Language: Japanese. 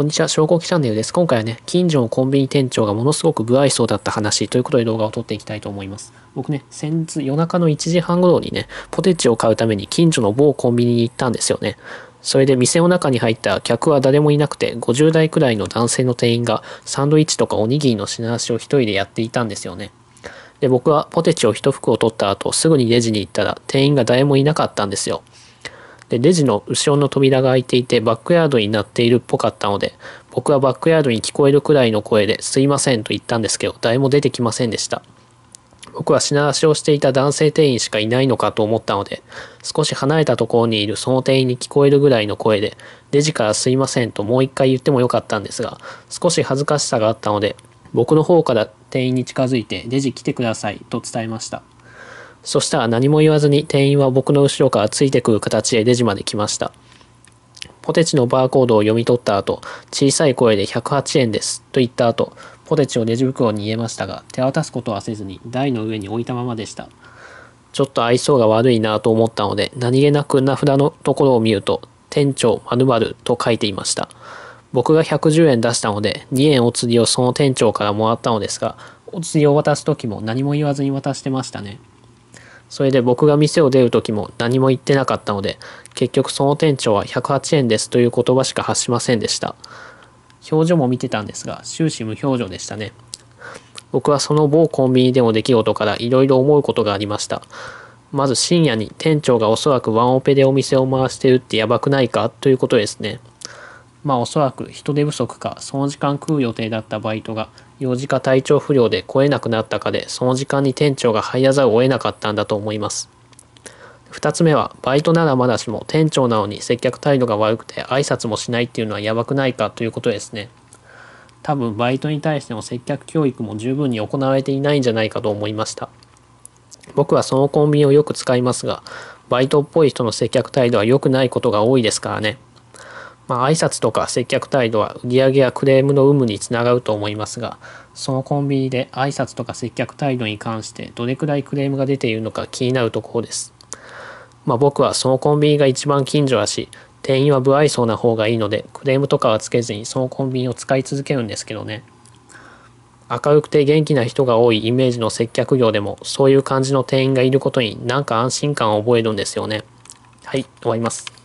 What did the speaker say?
こんにちは、小号記チャンネルです。今回はね、近所のコンビニ店長がものすごく不愛想だった話ということで動画を撮っていきたいと思います。僕ね、先日夜中の1時半頃にね、ポテチを買うために近所の某コンビニに行ったんですよね。それで店の中に入った客は誰もいなくて、50代くらいの男性の店員がサンドイッチとかおにぎりの品出しを一人でやっていたんですよね。で、僕はポテチを一袋取った後、すぐにレジに行ったら店員が誰もいなかったんですよ。で、レジの後ろの扉が開いていて、バックヤードになっているっぽかったので、僕はバックヤードに聞こえるくらいの声で、すいませんと言ったんですけど、誰も出てきませんでした。僕は品出しをしていた男性店員しかいないのかと思ったので、少し離れたところにいるその店員に聞こえるぐらいの声で、レジからすいませんともう一回言ってもよかったんですが、少し恥ずかしさがあったので、僕の方から店員に近づいて、レジ来てくださいと伝えました。そしたら何も言わずに店員は僕の後ろからついてくる形でレジまで来ました。ポテチのバーコードを読み取った後、小さい声で108円ですと言った後、ポテチをレジ袋に入れましたが、手渡すことはせずに台の上に置いたままでした。ちょっと愛想が悪いなと思ったので、何気なく名札のところを見ると、店長〇〇と書いていました。僕が110円出したので、2円お釣りをその店長からもらったのですが、お釣りを渡す時も何も言わずに渡してましたね。それで僕が店を出る時も何も言ってなかったので、結局その店長は108円ですという言葉しか発しませんでした。表情も見てたんですが、終始無表情でしたね。僕はその某コンビニでの出来事からいろいろ思うことがありました。まず深夜に店長がおそらくワンオペでお店を回してるってやばくないかということですね。まあおそらく人手不足かその時間食う予定だったバイトが用事か体調不良で来えなくなったかでその時間に店長が入らざるを得なかったんだと思います2つ目はバイトならまだしも店長なのに接客態度が悪くて挨拶もしないっていうのはやばくないかということですね多分バイトに対しての接客教育も十分に行われていないんじゃないかと思いました僕はそのコンビニをよく使いますがバイトっぽい人の接客態度は良くないことが多いですからねまあ、挨拶とか接客態度は売り上げやクレームの有無につながると思いますが、そのコンビニで挨拶とか接客態度に関してどれくらいクレームが出ているのか気になるところです。まあ、僕はそのコンビニが一番近所だし、店員は不愛想な方がいいので、クレームとかはつけずにそのコンビニを使い続けるんですけどね。明るくて元気な人が多いイメージの接客業でも、そういう感じの店員がいることになんか安心感を覚えるんですよね。はい、終わります。